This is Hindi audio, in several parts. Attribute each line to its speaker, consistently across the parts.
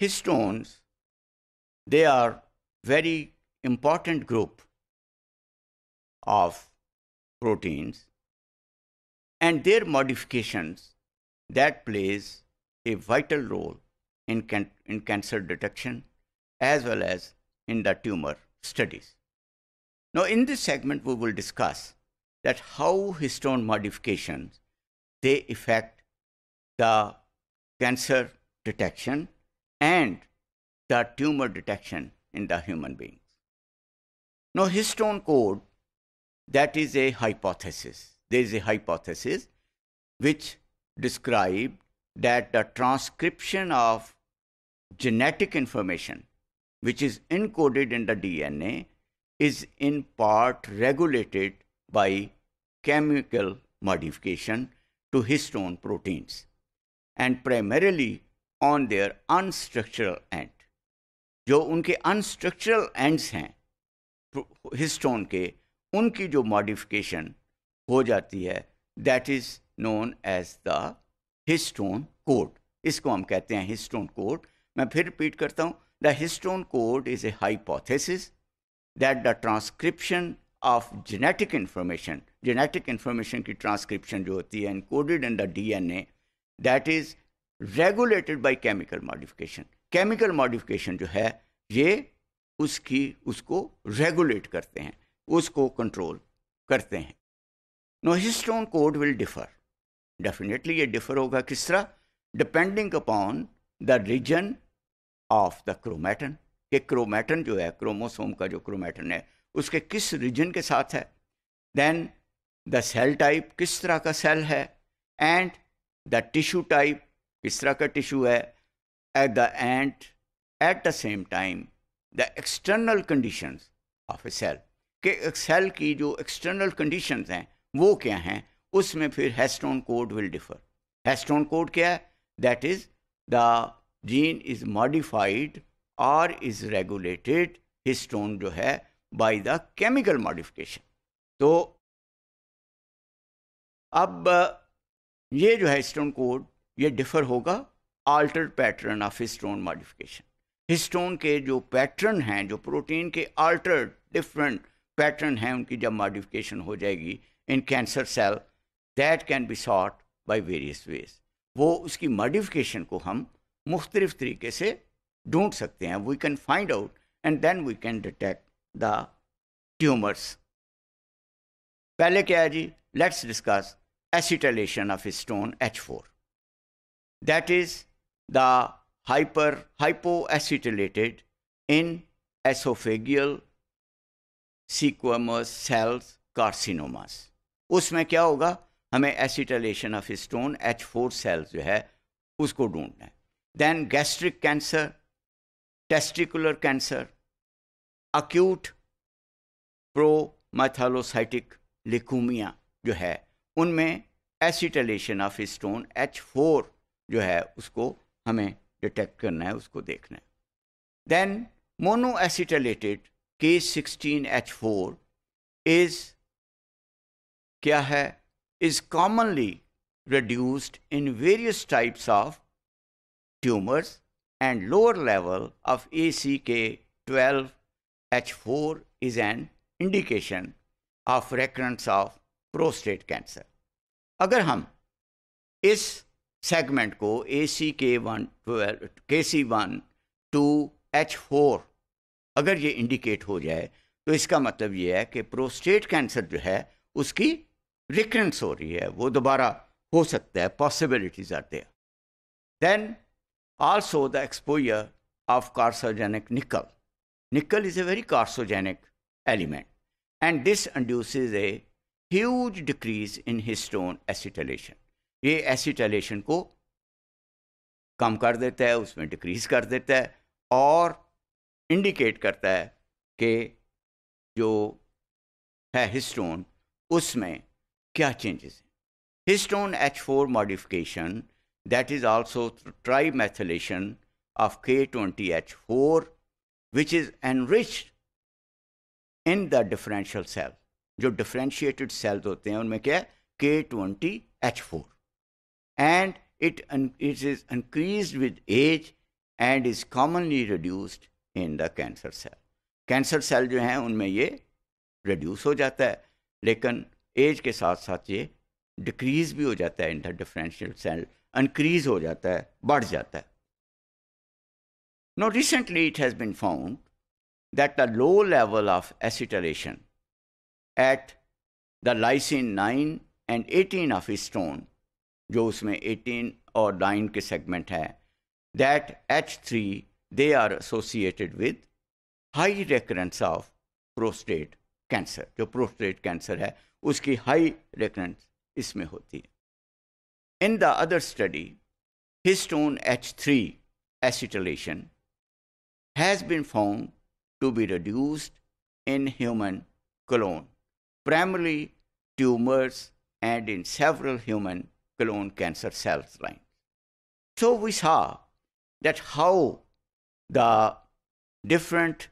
Speaker 1: histones, they are very important group of proteins and their modifications that plays a vital role in, can in cancer detection as well as in the tumor studies. Now in this segment we will discuss that how histone modifications they affect the cancer detection and the tumor detection in the human beings. Now, histone code, that is a hypothesis. There is a hypothesis which described that the transcription of genetic information, which is encoded in the DNA, is in part regulated by chemical modification to histone proteins. And primarily, on their unstructural and जो उनके अनस्ट्रक्चरल एंड्स हैं हिस्टोन के उनकी जो मॉडिफिकेशन हो जाती है that is known as the histone code इसको हम कहते हैं हिस्टोन कोड मैं फिर रिपीट करता हूँ the histone code is a hypothesis that the transcription of genetic information genetic information की ट्रांसक्रिप्शन जो होती है encoded in the DNA that is regulated by chemical modification chemical modification जो है ये उसकी उसको रेगुलेट करते हैं उसको कंट्रोल करते हैं no histone code will differ definitely ये डिफर होगा किस तरह depending upon the region of the chromatin के क्रोमैटन जो है क्रोमोसोम का जो क्रोमैटन है उसके किस रीजन के साथ है देन द सेल टाइप किस तरह का सेल है एंड द टिश्यू टाइप इस तरह का टिश्यू है at the end at the same time the external condition of a cell के सेल की जो एक्सटर्नल कंडीशन हैं वो क्या हैं उसमें फिर histone code will differ histone code क्या है that is the gene is modified और इज रेगुलेटेड हिस्टोन जो है बाय द केमिकल मॉडिफिकेशन तो अब ये जो है हिस्टोन कोड ये डिफर होगा alter pattern of histone modification histone के जो पैटर्न हैं जो प्रोटीन के आल्टर डिफरेंट पैटर्न हैं उनकी जब मॉडिफिकेशन हो जाएगी in cancer cell that can be sought by various ways वो उसकी मॉडिफिकेशन को हम मुख्तलिफ तरीके से ढूंढ सकते हैं we can find out and then we can detect the tumours पहले क्या है जी let's discuss acetylation of histone H four that is the hyper hypoacetylated in esophageal sequamous cells carcinomas उसमें क्या होगा हमें acetylation of histone H four cells जो है उसको ढूंढना है then gastric cancer testicular cancer acute promyelocytic leukaemia जो है उनमें acetylation of histone H four जो है उसको हमें डिटेक्ट करना है उसको देखना है देन मोनो एसिटलेटेड के सिक्सटीन एच फोर इज क्या है is commonly reduced in various types of tumours and lower level of A C K twelve H four is an indication of recurrence of prostate cancer अगर हम इस सेगमेंट को ए C K one K C one two H four अगर ये इंडिकेट हो जाए तो इसका मतलब ये है कि प्रोस्टेट कैंसर जो है उसकी रिकरेंस हो रही है वो दोबारा हो सकता है possibilities are there then also the exposure of carcinogenic nickel nickel is a very carcinogenic element and this induces a huge decrease in histone acetylation ये एसिटाइलेशन को कम कर देता है उसमें डिक्रीज कर देता है और इंडिकेट करता है कि जो है हिस्टोन उसमें क्या चेंजेस हैं histone H four modification that is also trimethylation of K twenty H four which is enriched in the differential cell जो डिफ्रेंशिएटेड सेल्स होते हैं उनमें क्या है K twenty H four and it, it is increased with age and is commonly reduced in the cancer cell. Cancer cell जो हैं उनमें ये reduce हो जाता है लेकिन age के साथ साथ ये decrease भी हो जाता है in the differential cell, increase हो जाता है बढ़ जाता है Now recently it has been found that the low level of acetylation at the lysine 9 and 18 of histone जो उसमें एटीन और नाइन के सेगमेंट हैं that H three they are associated with high recurrence of prostate cancer जो प्रोस्टेट कैंसर है उसकी हाई रेकरेंस इसमें होती है in the other study histone H three acetylation has been found to be reduced in human colon primary tumours and in several human colon cancer cells line. So we saw that how the different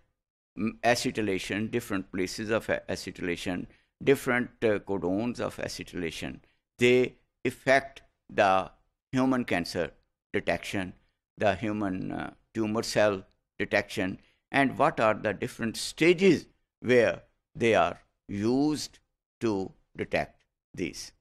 Speaker 1: mm, acetylation, different places of acetylation, different uh, codons of acetylation, they affect the human cancer detection, the human uh, tumor cell detection, and what are the different stages where they are used to detect these.